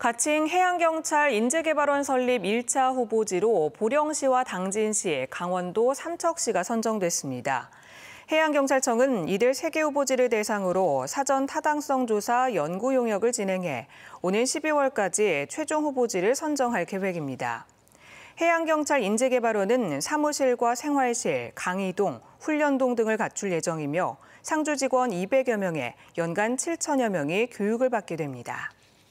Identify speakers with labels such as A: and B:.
A: 가칭 해양경찰 인재개발원 설립 1차 후보지로 보령시와 당진시, 강원도 삼척시가 선정됐습니다. 해양경찰청은 이들 세 개 후보지를 대상으로 사전 타당성 조사 연구 용역을 진행해 오는 12월까지 최종 후보지를 선정할 계획입니다. 해양경찰 인재개발원은 사무실과 생활실, 강의동, 훈련동 등을 갖출 예정이며 상주 직원 200여 명에 연간 7천여 명이 교육을 받게 됩니다.